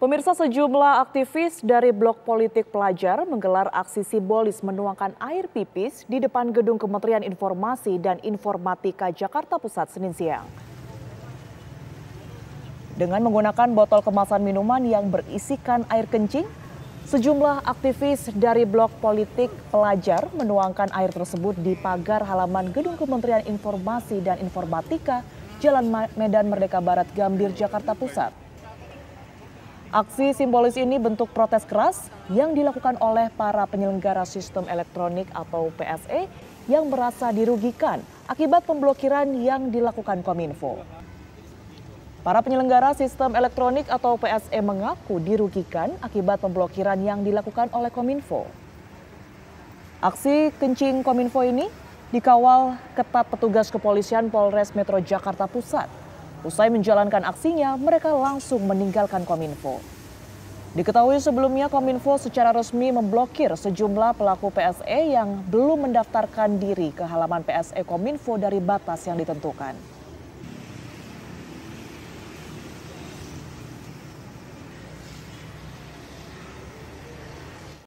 Pemirsa sejumlah aktivis dari Blok Politik Pelajar menggelar aksi simbolis menuangkan air pipis di depan gedung Kementerian Informasi dan Informatika Jakarta Pusat Senin siang. Dengan menggunakan botol kemasan minuman yang berisikan air kencing, sejumlah aktivis dari Blok Politik Pelajar menuangkan air tersebut di pagar halaman Gedung Kementerian Informasi dan Informatika Jalan Medan Merdeka Barat Gambir, Jakarta Pusat. Aksi simbolis ini bentuk protes keras yang dilakukan oleh para penyelenggara sistem elektronik atau PSE yang merasa dirugikan akibat pemblokiran yang dilakukan Kominfo. Para penyelenggara sistem elektronik atau PSE mengaku dirugikan akibat pemblokiran yang dilakukan oleh Kominfo. Aksi kencing Kominfo ini dikawal ketat petugas kepolisian Polres Metro Jakarta Pusat. Usai menjalankan aksinya, mereka langsung meninggalkan Kominfo. Diketahui sebelumnya Kominfo secara resmi memblokir sejumlah pelaku PSE yang belum mendaftarkan diri ke halaman PSE Kominfo dari batas yang ditentukan.